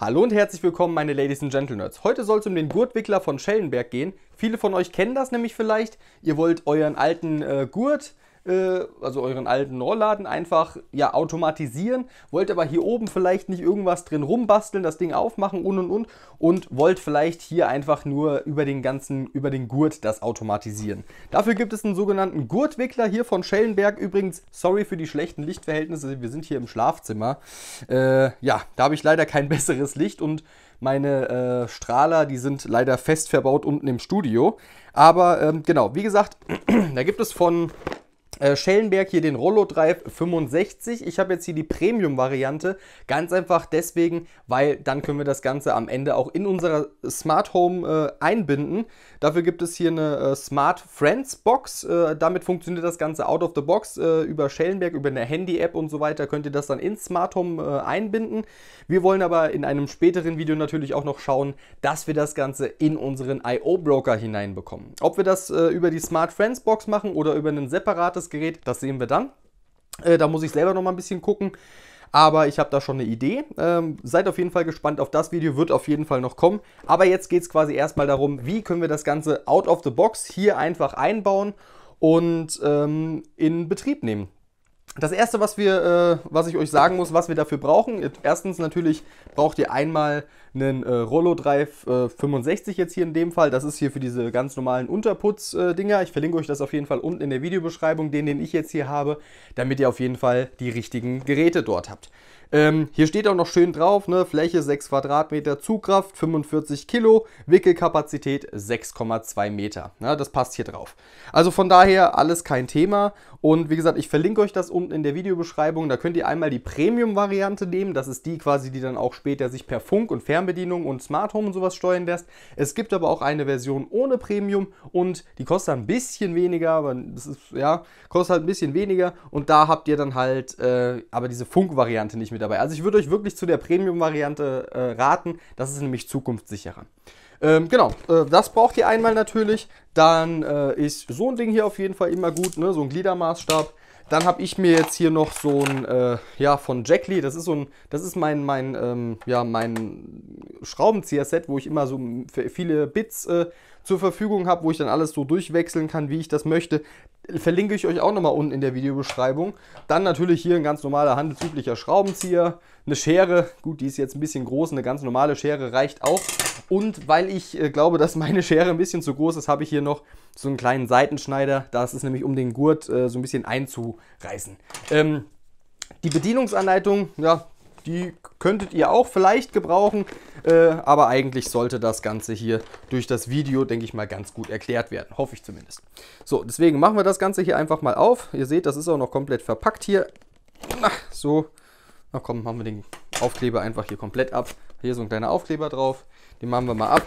Hallo und herzlich willkommen, meine Ladies and Gentlemen. Heute soll es um den Gurtwickler von Schellenberg gehen. Viele von euch kennen das nämlich vielleicht. Ihr wollt euren alten äh, Gurt äh, also euren alten Rollladen einfach ja automatisieren, wollt aber hier oben vielleicht nicht irgendwas drin rumbasteln, das Ding aufmachen und und und und wollt vielleicht hier einfach nur über den ganzen, über den Gurt das automatisieren. Dafür gibt es einen sogenannten Gurtwickler hier von Schellenberg. Übrigens, sorry für die schlechten Lichtverhältnisse, wir sind hier im Schlafzimmer. Äh, ja, da habe ich leider kein besseres Licht und meine äh, Strahler, die sind leider fest verbaut unten im Studio. Aber ähm, genau, wie gesagt, da gibt es von äh, Schellenberg hier den Rollo Drive 65. Ich habe jetzt hier die Premium-Variante. Ganz einfach deswegen, weil dann können wir das Ganze am Ende auch in unserer Smart Home äh, einbinden. Dafür gibt es hier eine äh, Smart Friends Box. Äh, damit funktioniert das Ganze out of the box. Äh, über Schellenberg, über eine Handy-App und so weiter könnt ihr das dann ins Smart Home einbinden. Wir wollen aber in einem späteren Video natürlich auch noch schauen, dass wir das Ganze in unseren I.O. Broker hineinbekommen. Ob wir das über die Smart Friends Box machen oder über ein separates Gerät, das sehen wir dann. Äh, da muss ich selber noch mal ein bisschen gucken. Aber ich habe da schon eine Idee. Ähm, seid auf jeden Fall gespannt auf das Video, wird auf jeden Fall noch kommen. Aber jetzt geht es quasi erstmal darum, wie können wir das Ganze out of the box hier einfach einbauen und ähm, in Betrieb nehmen. Das erste, was, wir, äh, was ich euch sagen muss, was wir dafür brauchen, äh, erstens natürlich braucht ihr einmal einen äh, Rollo 365 äh, jetzt hier in dem Fall. Das ist hier für diese ganz normalen Unterputz-Dinger. Äh, ich verlinke euch das auf jeden Fall unten in der Videobeschreibung, den, den ich jetzt hier habe, damit ihr auf jeden Fall die richtigen Geräte dort habt. Ähm, hier steht auch noch schön drauf, ne? Fläche 6 Quadratmeter, Zugkraft 45 Kilo, Wickelkapazität 6,2 Meter. Ja, das passt hier drauf. Also von daher alles kein Thema. Und wie gesagt, ich verlinke euch das unten in der Videobeschreibung. Da könnt ihr einmal die Premium-Variante nehmen. Das ist die quasi, die dann auch später sich per Funk und Fernbedienung und Smart Home und sowas steuern lässt. Es gibt aber auch eine Version ohne Premium und die kostet ein bisschen weniger, aber das ist, ja, kostet halt ein bisschen weniger. Und da habt ihr dann halt äh, aber diese Funk-Variante nicht mit mit dabei. Also ich würde euch wirklich zu der Premium-Variante äh, raten. Das ist nämlich zukunftssicherer. Ähm, genau, äh, das braucht ihr einmal natürlich. Dann äh, ist so ein Ding hier auf jeden Fall immer gut, ne? so ein Gliedermaßstab. Dann habe ich mir jetzt hier noch so ein, äh, ja, von Jack Lee, das ist so ein, das ist mein, mein, ähm, ja, mein Schraubenzieher-Set, wo ich immer so viele Bits äh, zur Verfügung habe, wo ich dann alles so durchwechseln kann, wie ich das möchte, verlinke ich euch auch nochmal unten in der Videobeschreibung. Dann natürlich hier ein ganz normaler handelsüblicher Schraubenzieher, eine Schere, gut, die ist jetzt ein bisschen groß, eine ganz normale Schere reicht auch. Und weil ich äh, glaube, dass meine Schere ein bisschen zu groß ist, habe ich hier noch so einen kleinen Seitenschneider. Das ist nämlich, um den Gurt äh, so ein bisschen einzureißen. Ähm, die Bedienungsanleitung, ja, die könntet ihr auch vielleicht gebrauchen, äh, aber eigentlich sollte das Ganze hier durch das Video, denke ich mal, ganz gut erklärt werden. Hoffe ich zumindest. So, deswegen machen wir das Ganze hier einfach mal auf. Ihr seht, das ist auch noch komplett verpackt hier. Ach, so. Na komm, machen wir den Aufkleber einfach hier komplett ab. Hier so ein kleiner Aufkleber drauf. Den machen wir mal ab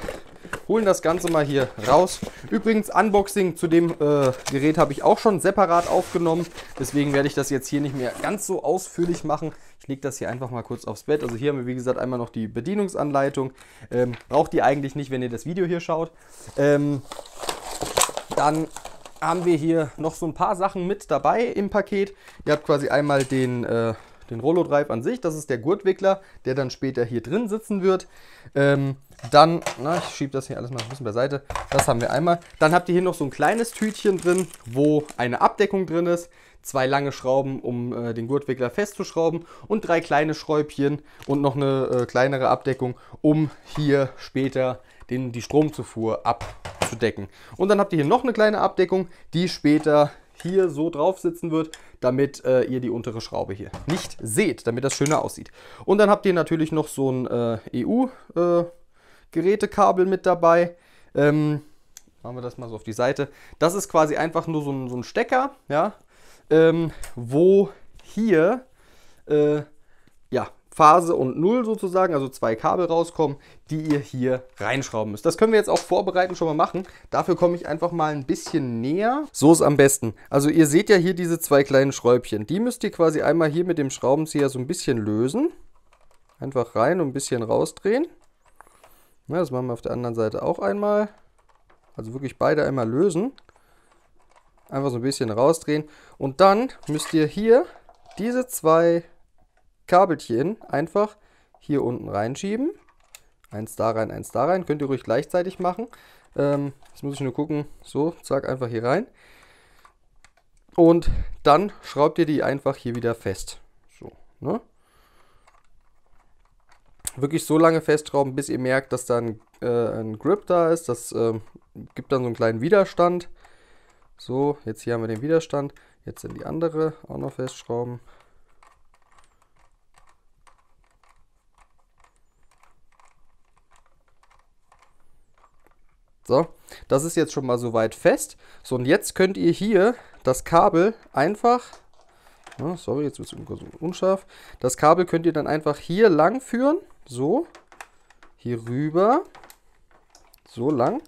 holen das Ganze mal hier raus. Übrigens, Unboxing zu dem äh, Gerät habe ich auch schon separat aufgenommen. Deswegen werde ich das jetzt hier nicht mehr ganz so ausführlich machen. Ich lege das hier einfach mal kurz aufs Bett. Also hier haben wir, wie gesagt, einmal noch die Bedienungsanleitung. Ähm, braucht ihr eigentlich nicht, wenn ihr das Video hier schaut. Ähm, dann haben wir hier noch so ein paar Sachen mit dabei im Paket. Ihr habt quasi einmal den... Äh, den Rollo-Drive an sich. Das ist der Gurtwickler, der dann später hier drin sitzen wird. Ähm, dann, na, ich schiebe das hier alles mal ein bisschen beiseite. Das haben wir einmal. Dann habt ihr hier noch so ein kleines Tütchen drin, wo eine Abdeckung drin ist. Zwei lange Schrauben, um äh, den Gurtwickler festzuschrauben. Und drei kleine Schräubchen und noch eine äh, kleinere Abdeckung, um hier später den, die Stromzufuhr abzudecken. Und dann habt ihr hier noch eine kleine Abdeckung, die später hier so drauf sitzen wird, damit äh, ihr die untere Schraube hier nicht seht, damit das schöner aussieht. Und dann habt ihr natürlich noch so ein äh, EU-Gerätekabel äh, mit dabei. Ähm, machen wir das mal so auf die Seite. Das ist quasi einfach nur so ein, so ein Stecker, ja, ähm, wo hier äh, ja, Phase und Null sozusagen, also zwei Kabel rauskommen, die ihr hier reinschrauben müsst. Das können wir jetzt auch vorbereiten schon mal machen. Dafür komme ich einfach mal ein bisschen näher. So ist am besten. Also ihr seht ja hier diese zwei kleinen Schräubchen. Die müsst ihr quasi einmal hier mit dem Schraubenzieher so ein bisschen lösen. Einfach rein und ein bisschen rausdrehen. Na, das machen wir auf der anderen Seite auch einmal. Also wirklich beide einmal lösen. Einfach so ein bisschen rausdrehen. Und dann müsst ihr hier diese zwei Kabelchen einfach hier unten reinschieben. Eins da rein, eins da rein. Könnt ihr ruhig gleichzeitig machen. Ähm, jetzt muss ich nur gucken. So, zack, einfach hier rein. Und dann schraubt ihr die einfach hier wieder fest. So, ne? Wirklich so lange festschrauben, bis ihr merkt, dass da ein, äh, ein Grip da ist. Das äh, gibt dann so einen kleinen Widerstand. So, jetzt hier haben wir den Widerstand. Jetzt in die andere auch noch festschrauben. So, das ist jetzt schon mal soweit fest. So, und jetzt könnt ihr hier das Kabel einfach, oh, sorry, jetzt wird es unscharf, das Kabel könnt ihr dann einfach hier lang führen, so, hier rüber, so lang.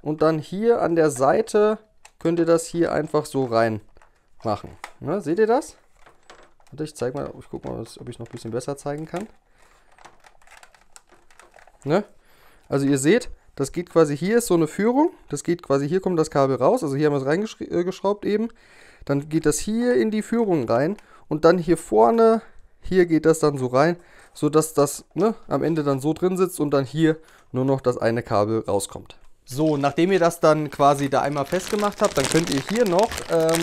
Und dann hier an der Seite könnt ihr das hier einfach so rein machen. Ne, seht ihr das? Warte, ich zeig mal, ich guck mal, ob ich noch ein bisschen besser zeigen kann. Ne? Also ihr seht, das geht quasi, hier ist so eine Führung, das geht quasi, hier kommt das Kabel raus, also hier haben wir es reingeschraubt äh, eben. Dann geht das hier in die Führung rein und dann hier vorne, hier geht das dann so rein, sodass das ne, am Ende dann so drin sitzt und dann hier nur noch das eine Kabel rauskommt. So, nachdem ihr das dann quasi da einmal festgemacht habt, dann könnt ihr hier noch, ähm,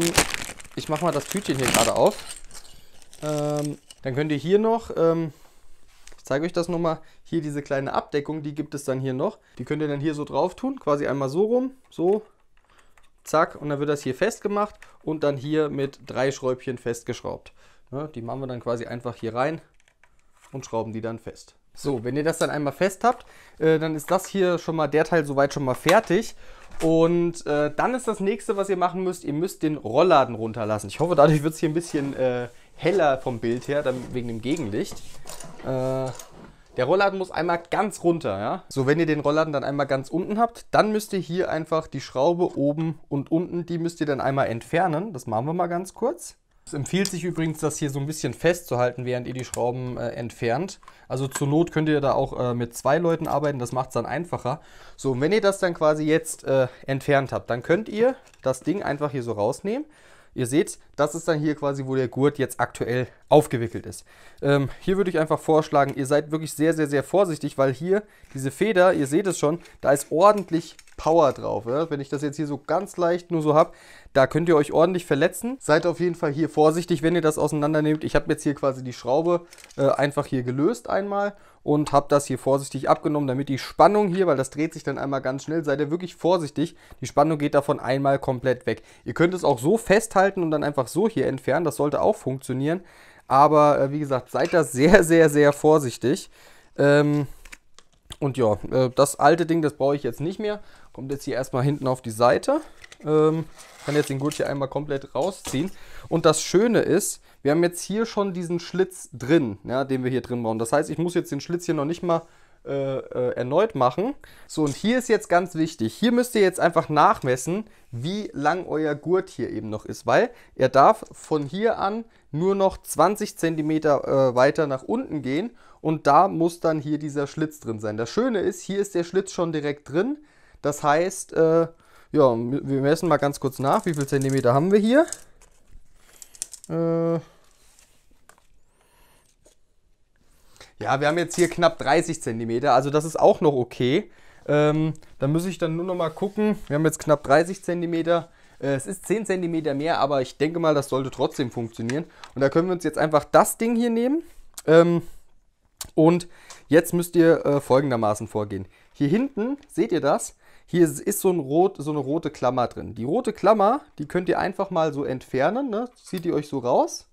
ich mache mal das Tütchen hier gerade auf, ähm, dann könnt ihr hier noch ähm, zeige euch das nochmal. Hier diese kleine Abdeckung, die gibt es dann hier noch. Die könnt ihr dann hier so drauf tun, quasi einmal so rum, so, zack. Und dann wird das hier festgemacht und dann hier mit drei Schräubchen festgeschraubt. Ne, die machen wir dann quasi einfach hier rein und schrauben die dann fest. So, wenn ihr das dann einmal fest habt, äh, dann ist das hier schon mal der Teil soweit schon mal fertig. Und äh, dann ist das nächste, was ihr machen müsst, ihr müsst den Rollladen runterlassen. Ich hoffe, dadurch wird es hier ein bisschen äh, heller vom Bild her, dann wegen dem Gegenlicht. Äh, der Rollladen muss einmal ganz runter, ja. So, wenn ihr den Rollladen dann einmal ganz unten habt, dann müsst ihr hier einfach die Schraube oben und unten, die müsst ihr dann einmal entfernen. Das machen wir mal ganz kurz. Es empfiehlt sich übrigens, das hier so ein bisschen festzuhalten, während ihr die Schrauben äh, entfernt. Also zur Not könnt ihr da auch äh, mit zwei Leuten arbeiten, das macht es dann einfacher. So, und wenn ihr das dann quasi jetzt äh, entfernt habt, dann könnt ihr das Ding einfach hier so rausnehmen Ihr seht, das ist dann hier quasi, wo der Gurt jetzt aktuell aufgewickelt ist. Ähm, hier würde ich einfach vorschlagen, ihr seid wirklich sehr, sehr, sehr vorsichtig, weil hier diese Feder, ihr seht es schon, da ist ordentlich Power drauf. Ja? Wenn ich das jetzt hier so ganz leicht nur so habe, da könnt ihr euch ordentlich verletzen. Seid auf jeden Fall hier vorsichtig, wenn ihr das auseinandernehmt. Ich habe jetzt hier quasi die Schraube äh, einfach hier gelöst einmal und habe das hier vorsichtig abgenommen, damit die Spannung hier, weil das dreht sich dann einmal ganz schnell, seid ihr wirklich vorsichtig. Die Spannung geht davon einmal komplett weg. Ihr könnt es auch so festhalten und dann einfach so hier entfernen. Das sollte auch funktionieren. Aber äh, wie gesagt, seid da sehr, sehr, sehr vorsichtig. Ähm, und ja, äh, das alte Ding, das brauche ich jetzt nicht mehr. Kommt jetzt hier erstmal hinten auf die Seite. Ähm, kann jetzt den Gurt hier einmal komplett rausziehen. Und das Schöne ist, wir haben jetzt hier schon diesen Schlitz drin, ja, den wir hier drin bauen. Das heißt, ich muss jetzt den Schlitz hier noch nicht mal äh, äh, erneut machen. So, und hier ist jetzt ganz wichtig. Hier müsst ihr jetzt einfach nachmessen, wie lang euer Gurt hier eben noch ist, weil er darf von hier an nur noch 20 cm äh, weiter nach unten gehen und da muss dann hier dieser Schlitz drin sein. Das Schöne ist, hier ist der Schlitz schon direkt drin. Das heißt, äh, ja, wir messen mal ganz kurz nach, wie viel Zentimeter haben wir hier. Äh, ja, wir haben jetzt hier knapp 30 Zentimeter, also das ist auch noch okay. Ähm, da muss ich dann nur noch mal gucken. Wir haben jetzt knapp 30 Zentimeter. Äh, es ist 10 Zentimeter mehr, aber ich denke mal, das sollte trotzdem funktionieren. Und da können wir uns jetzt einfach das Ding hier nehmen. Ähm, und jetzt müsst ihr äh, folgendermaßen vorgehen. Hier hinten, seht ihr das? Hier ist so, ein rot, so eine rote Klammer drin. Die rote Klammer, die könnt ihr einfach mal so entfernen. Ne? Zieht ihr euch so raus.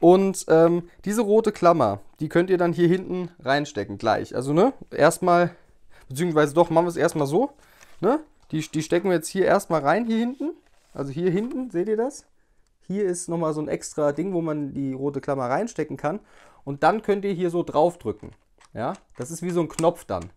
Und ähm, diese rote Klammer, die könnt ihr dann hier hinten reinstecken gleich. Also ne, erstmal, beziehungsweise doch, machen wir es erstmal so. Ne? Die, die stecken wir jetzt hier erstmal rein, hier hinten. Also hier hinten, seht ihr das? Hier ist nochmal so ein extra Ding, wo man die rote Klammer reinstecken kann. Und dann könnt ihr hier so drauf drücken. Ja, das ist wie so ein Knopf dann.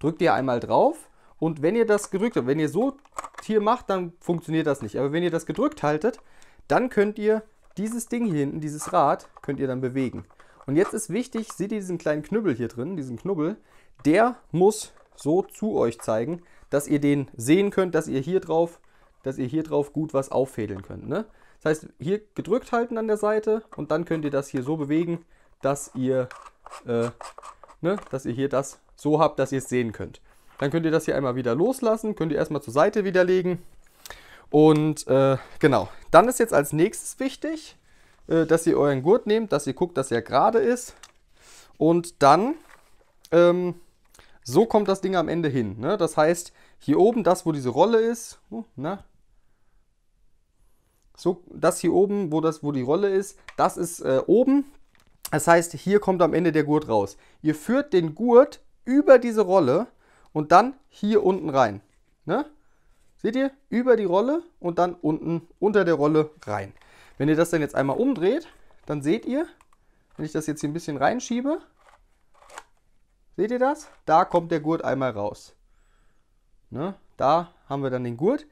Drückt ihr einmal drauf, und wenn ihr das gedrückt habt, wenn ihr so hier macht, dann funktioniert das nicht. Aber wenn ihr das gedrückt haltet, dann könnt ihr dieses Ding hier hinten, dieses Rad, könnt ihr dann bewegen. Und jetzt ist wichtig, seht ihr diesen kleinen Knüppel hier drin, diesen Knubbel, der muss so zu euch zeigen, dass ihr den sehen könnt, dass ihr hier drauf, dass ihr hier drauf gut was auffädeln könnt. Ne? Das heißt, hier gedrückt halten an der Seite und dann könnt ihr das hier so bewegen, dass ihr, äh, ne, dass ihr hier das so habt, dass ihr es sehen könnt. Dann könnt ihr das hier einmal wieder loslassen, könnt ihr erstmal zur Seite widerlegen. Und äh, genau, dann ist jetzt als nächstes wichtig, äh, dass ihr euren Gurt nehmt, dass ihr guckt, dass er gerade ist. Und dann, ähm, so kommt das Ding am Ende hin. Ne? Das heißt, hier oben, das wo diese Rolle ist, oh, na, so, das hier oben, wo, das, wo die Rolle ist, das ist äh, oben. Das heißt, hier kommt am Ende der Gurt raus. Ihr führt den Gurt über diese Rolle und dann hier unten rein. Ne? Seht ihr? Über die Rolle und dann unten unter der Rolle rein. Wenn ihr das dann jetzt einmal umdreht, dann seht ihr, wenn ich das jetzt hier ein bisschen reinschiebe, seht ihr das? Da kommt der Gurt einmal raus. Ne? Da haben wir dann den Gurt.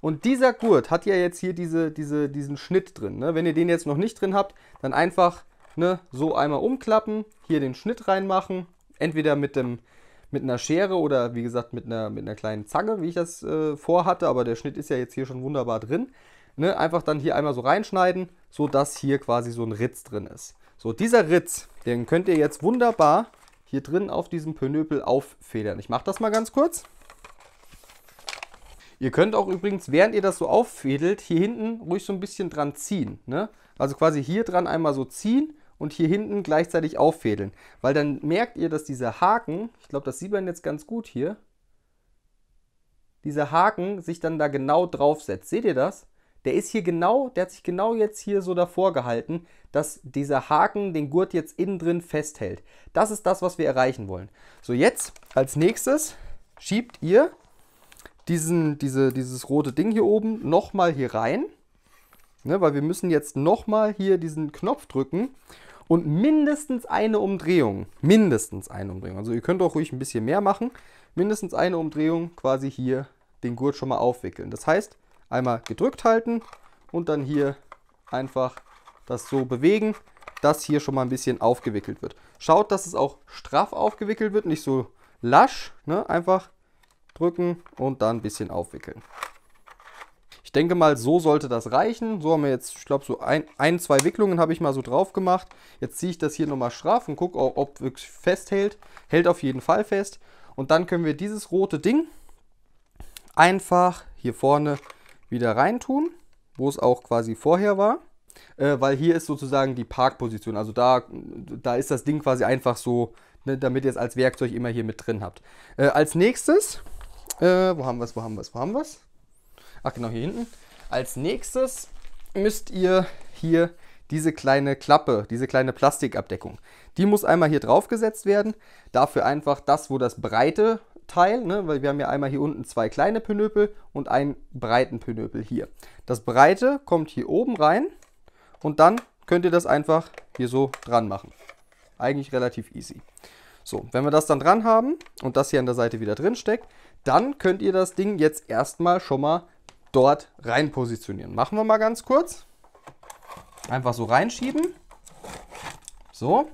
Und dieser Gurt hat ja jetzt hier diese, diese, diesen Schnitt drin. Ne? Wenn ihr den jetzt noch nicht drin habt, dann einfach ne, so einmal umklappen, hier den Schnitt reinmachen. Entweder mit dem, mit einer Schere oder wie gesagt mit einer, mit einer kleinen Zange, wie ich das äh, vorhatte, aber der Schnitt ist ja jetzt hier schon wunderbar drin. Ne? Einfach dann hier einmal so reinschneiden, sodass hier quasi so ein Ritz drin ist. So, dieser Ritz, den könnt ihr jetzt wunderbar hier drin auf diesem Pönöpel auffedern. Ich mache das mal ganz kurz. Ihr könnt auch übrigens, während ihr das so auffädelt, hier hinten ruhig so ein bisschen dran ziehen. Ne? Also quasi hier dran einmal so ziehen und hier hinten gleichzeitig auffädeln. Weil dann merkt ihr, dass dieser Haken, ich glaube, das sieht man jetzt ganz gut hier, dieser Haken sich dann da genau draufsetzt. Seht ihr das? Der ist hier genau, der hat sich genau jetzt hier so davor gehalten, dass dieser Haken den Gurt jetzt innen drin festhält. Das ist das, was wir erreichen wollen. So, jetzt als nächstes schiebt ihr diesen, diese, dieses rote Ding hier oben nochmal hier rein. Ne, weil wir müssen jetzt nochmal hier diesen Knopf drücken und mindestens eine Umdrehung. Mindestens eine Umdrehung. Also ihr könnt auch ruhig ein bisschen mehr machen. Mindestens eine Umdrehung quasi hier den Gurt schon mal aufwickeln. Das heißt, einmal gedrückt halten und dann hier einfach das so bewegen, dass hier schon mal ein bisschen aufgewickelt wird. Schaut, dass es auch straff aufgewickelt wird, nicht so lasch. Ne? Einfach drücken und dann ein bisschen aufwickeln. Ich denke mal, so sollte das reichen. So haben wir jetzt, ich glaube, so ein, ein, zwei Wicklungen habe ich mal so drauf gemacht. Jetzt ziehe ich das hier nochmal straff und gucke, ob wirklich festhält. Hält auf jeden Fall fest. Und dann können wir dieses rote Ding einfach hier vorne wieder reintun, wo es auch quasi vorher war. Äh, weil hier ist sozusagen die Parkposition. Also da, da ist das Ding quasi einfach so, ne, damit ihr es als Werkzeug immer hier mit drin habt. Äh, als nächstes, äh, wo haben wir es, wo haben wir es, wo haben wir es? Ach genau, hier hinten. Als nächstes müsst ihr hier diese kleine Klappe, diese kleine Plastikabdeckung, die muss einmal hier drauf gesetzt werden. Dafür einfach das, wo das breite Teil, ne, weil wir haben ja einmal hier unten zwei kleine Pinöpel und einen breiten Pinöpel hier. Das breite kommt hier oben rein und dann könnt ihr das einfach hier so dran machen. Eigentlich relativ easy. So, wenn wir das dann dran haben und das hier an der Seite wieder drin steckt, dann könnt ihr das Ding jetzt erstmal schon mal dort rein positionieren. Machen wir mal ganz kurz. Einfach so reinschieben. So.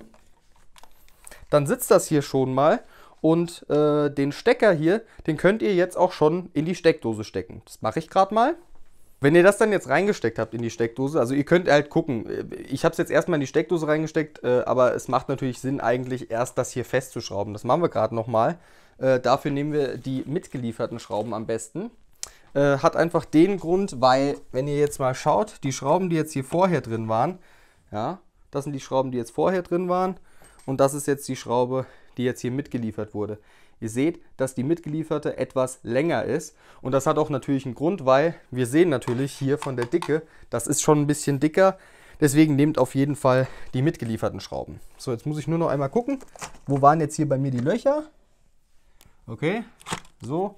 Dann sitzt das hier schon mal und äh, den Stecker hier, den könnt ihr jetzt auch schon in die Steckdose stecken. Das mache ich gerade mal. Wenn ihr das dann jetzt reingesteckt habt in die Steckdose, also ihr könnt halt gucken, äh, ich habe es jetzt erstmal in die Steckdose reingesteckt, äh, aber es macht natürlich Sinn eigentlich erst das hier festzuschrauben. Das machen wir gerade nochmal. Äh, dafür nehmen wir die mitgelieferten Schrauben am besten. Äh, hat einfach den Grund, weil, wenn ihr jetzt mal schaut, die Schrauben, die jetzt hier vorher drin waren, ja, das sind die Schrauben, die jetzt vorher drin waren und das ist jetzt die Schraube, die jetzt hier mitgeliefert wurde. Ihr seht, dass die mitgelieferte etwas länger ist und das hat auch natürlich einen Grund, weil wir sehen natürlich hier von der Dicke, das ist schon ein bisschen dicker, deswegen nehmt auf jeden Fall die mitgelieferten Schrauben. So, jetzt muss ich nur noch einmal gucken, wo waren jetzt hier bei mir die Löcher? Okay, so.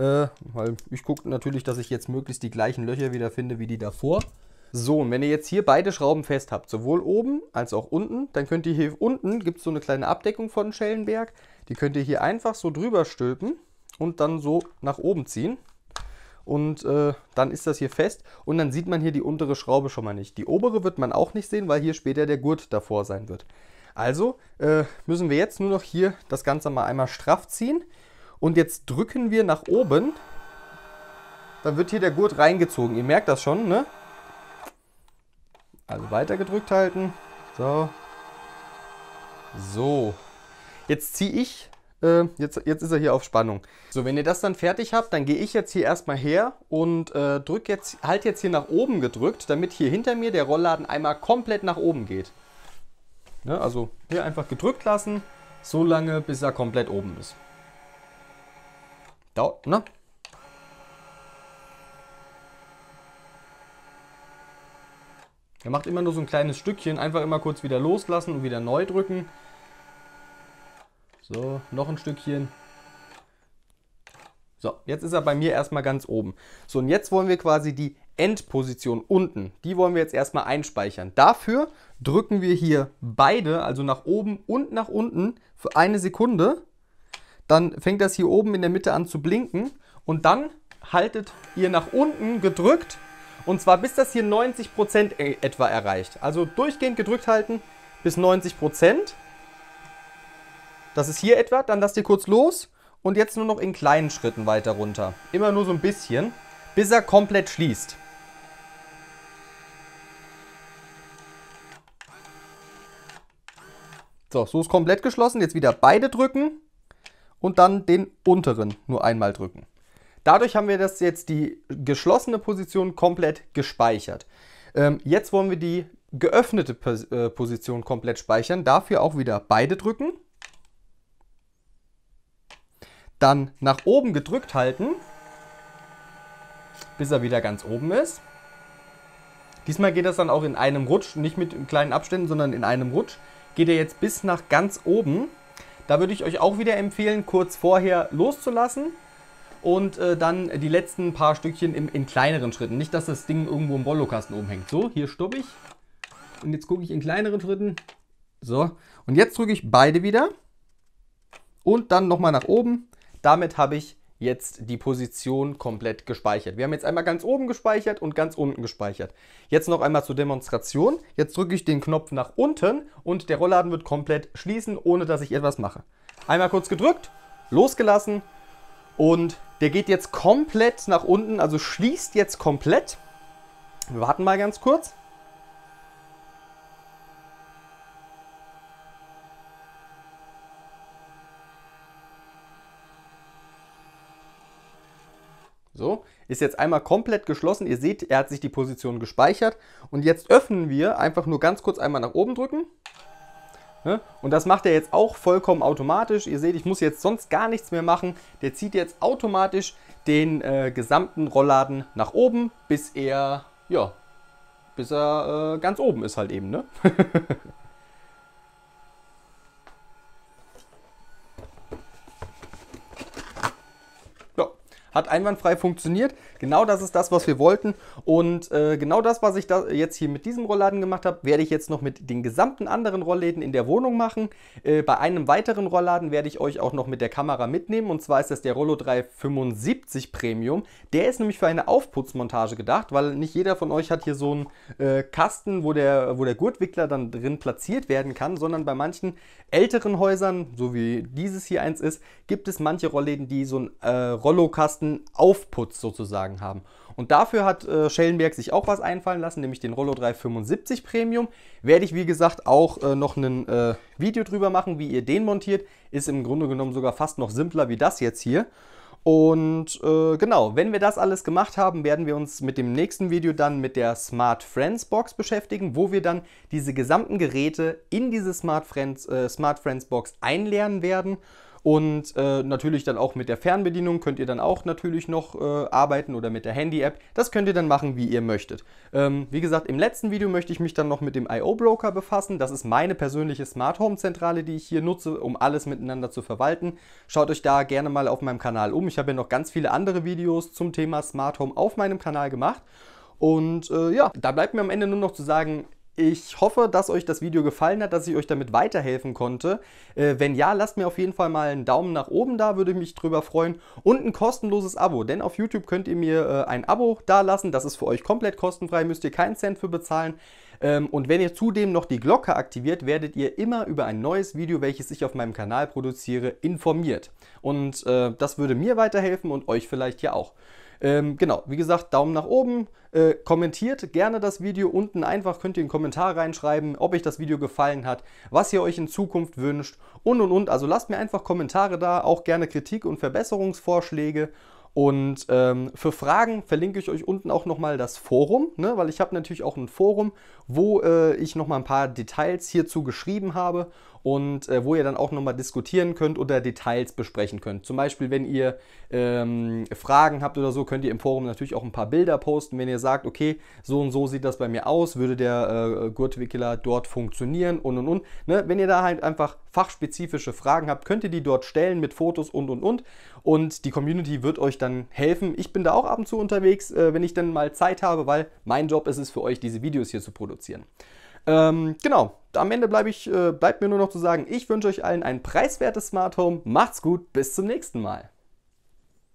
Äh, weil ich gucke natürlich, dass ich jetzt möglichst die gleichen Löcher wieder finde wie die davor. So, und wenn ihr jetzt hier beide Schrauben fest habt, sowohl oben als auch unten, dann könnt ihr hier unten, gibt es so eine kleine Abdeckung von Schellenberg, die könnt ihr hier einfach so drüber stülpen und dann so nach oben ziehen. Und äh, dann ist das hier fest und dann sieht man hier die untere Schraube schon mal nicht. Die obere wird man auch nicht sehen, weil hier später der Gurt davor sein wird. Also äh, müssen wir jetzt nur noch hier das Ganze mal einmal straff ziehen. Und jetzt drücken wir nach oben. Dann wird hier der Gurt reingezogen. Ihr merkt das schon, ne? Also weiter gedrückt halten. So. So. Jetzt ziehe ich, äh, jetzt, jetzt ist er hier auf Spannung. So, wenn ihr das dann fertig habt, dann gehe ich jetzt hier erstmal her und äh, drück jetzt, halt jetzt hier nach oben gedrückt, damit hier hinter mir der Rollladen einmal komplett nach oben geht. Ne? Also hier einfach gedrückt lassen, so lange bis er komplett oben ist. Da, ne? Er macht immer nur so ein kleines Stückchen, einfach immer kurz wieder loslassen und wieder neu drücken. So, noch ein Stückchen. So, jetzt ist er bei mir erstmal ganz oben. So, und jetzt wollen wir quasi die Endposition unten, die wollen wir jetzt erstmal einspeichern. Dafür drücken wir hier beide, also nach oben und nach unten, für eine Sekunde dann fängt das hier oben in der Mitte an zu blinken und dann haltet ihr nach unten gedrückt und zwar bis das hier 90% e- etwa erreicht. Also durchgehend gedrückt halten bis 90%. Das ist hier etwa, dann lasst ihr kurz los und jetzt nur noch in kleinen Schritten weiter runter. Immer nur so ein bisschen, bis er komplett schließt. So, so ist komplett geschlossen. Jetzt wieder beide drücken und dann den unteren nur einmal drücken. Dadurch haben wir das jetzt die geschlossene Position komplett gespeichert. Ähm, jetzt wollen wir die geöffnete äh, Position komplett speichern. Dafür auch wieder beide drücken. Dann nach oben gedrückt halten, bis er wieder ganz oben ist. Diesmal geht das dann auch in einem Rutsch, nicht mit kleinen Abständen, sondern in einem Rutsch. Geht er jetzt bis nach ganz oben. Da würde ich euch auch wieder empfehlen, kurz vorher loszulassen und äh, dann die letzten paar Stückchen im, in kleineren Schritten. Nicht, dass das Ding irgendwo im Bollokasten oben hängt. So, hier stoppe ich und jetzt gucke ich in kleineren Schritten. So, und jetzt drücke ich beide wieder und dann nochmal nach oben. Damit habe ich jetzt die Position komplett gespeichert. Wir haben jetzt einmal ganz oben gespeichert und ganz unten gespeichert. Jetzt noch einmal zur Demonstration. Jetzt drücke ich den Knopf nach unten und der Rollladen wird komplett schließen, ohne dass ich etwas mache. Einmal kurz gedrückt, losgelassen und der geht jetzt komplett nach unten, also schließt jetzt komplett. Wir warten mal ganz kurz. So, ist jetzt einmal komplett geschlossen. Ihr seht, er hat sich die Position gespeichert. Und jetzt öffnen wir, einfach nur ganz kurz einmal nach oben drücken. Ne? Und das macht er jetzt auch vollkommen automatisch. Ihr seht, ich muss jetzt sonst gar nichts mehr machen. Der zieht jetzt automatisch den äh, gesamten Rollladen nach oben, bis er, ja, bis er äh, ganz oben ist halt eben, ne? Hat einwandfrei funktioniert. Genau das ist das, was wir wollten. Und äh, genau das, was ich da jetzt hier mit diesem Rollladen gemacht habe, werde ich jetzt noch mit den gesamten anderen Rollläden in der Wohnung machen. Äh, bei einem weiteren Rollladen werde ich euch auch noch mit der Kamera mitnehmen. Und zwar ist das der Rollo 375 Premium. Der ist nämlich für eine Aufputzmontage gedacht, weil nicht jeder von euch hat hier so einen äh, Kasten, wo der, wo der Gurtwickler dann drin platziert werden kann, sondern bei manchen älteren Häusern, so wie dieses hier eins ist, gibt es manche Rollläden, die so einen äh, Rollokasten ersten Aufputz sozusagen haben. Und dafür hat äh, Schellenberg sich auch was einfallen lassen, nämlich den Rollo 375 Premium. Werde ich, wie gesagt, auch äh, noch ein äh, Video drüber machen, wie ihr den montiert. Ist im Grunde genommen sogar fast noch simpler wie das jetzt hier. Und äh, genau, wenn wir das alles gemacht haben, werden wir uns mit dem nächsten Video dann mit der Smart Friends Box beschäftigen, wo wir dann diese gesamten Geräte in diese Smart Friends, äh, Smart Friends Box einlernen werden. Und äh, natürlich dann auch mit der Fernbedienung könnt ihr dann auch natürlich noch äh, arbeiten oder mit der Handy-App. Das könnt ihr dann machen, wie ihr möchtet. Ähm, wie gesagt, im letzten Video möchte ich mich dann noch mit dem IO-Broker befassen. Das ist meine persönliche Smart Home-Zentrale, die ich hier nutze, um alles miteinander zu verwalten. Schaut euch da gerne mal auf meinem Kanal um. Ich habe ja noch ganz viele andere Videos zum Thema Smart Home auf meinem Kanal gemacht. Und äh, ja, da bleibt mir am Ende nur noch zu sagen, ich hoffe, dass euch das Video gefallen hat, dass ich euch damit weiterhelfen konnte. Äh, wenn ja, lasst mir auf jeden Fall mal einen Daumen nach oben da, würde ich mich drüber freuen. Und ein kostenloses Abo, denn auf YouTube könnt ihr mir äh, ein Abo dalassen. Das ist für euch komplett kostenfrei, müsst ihr keinen Cent für bezahlen. Ähm, und wenn ihr zudem noch die Glocke aktiviert, werdet ihr immer über ein neues Video, welches ich auf meinem Kanal produziere, informiert. Und äh, das würde mir weiterhelfen und euch vielleicht ja auch. Ähm, genau, wie gesagt, Daumen nach oben. Äh, kommentiert gerne das Video unten einfach, könnt ihr einen Kommentar reinschreiben, ob euch das Video gefallen hat, was ihr euch in Zukunft wünscht und und und. Also lasst mir einfach Kommentare da, auch gerne Kritik und Verbesserungsvorschläge. Und ähm, für Fragen verlinke ich euch unten auch nochmal das Forum, ne? weil ich habe natürlich auch ein Forum, wo äh, ich nochmal ein paar Details hierzu geschrieben habe und äh, wo ihr dann auch nochmal diskutieren könnt oder Details besprechen könnt. Zum Beispiel, wenn ihr ähm, Fragen habt oder so, könnt ihr im Forum natürlich auch ein paar Bilder posten. Wenn ihr sagt, okay, so und so sieht das bei mir aus, würde der äh, Gurtwickler dort funktionieren und und und. Ne? Wenn ihr da halt einfach fachspezifische Fragen habt, könnt ihr die dort stellen mit Fotos und und und. Und die Community wird euch dann helfen. Ich bin da auch ab und zu unterwegs, äh, wenn ich dann mal Zeit habe, weil mein Job ist es für euch, diese Videos hier zu produzieren. Ähm, genau, am Ende bleib ich, äh, bleibt mir nur noch zu sagen, ich wünsche euch allen ein preiswertes Smart Home. Macht's gut, bis zum nächsten Mal.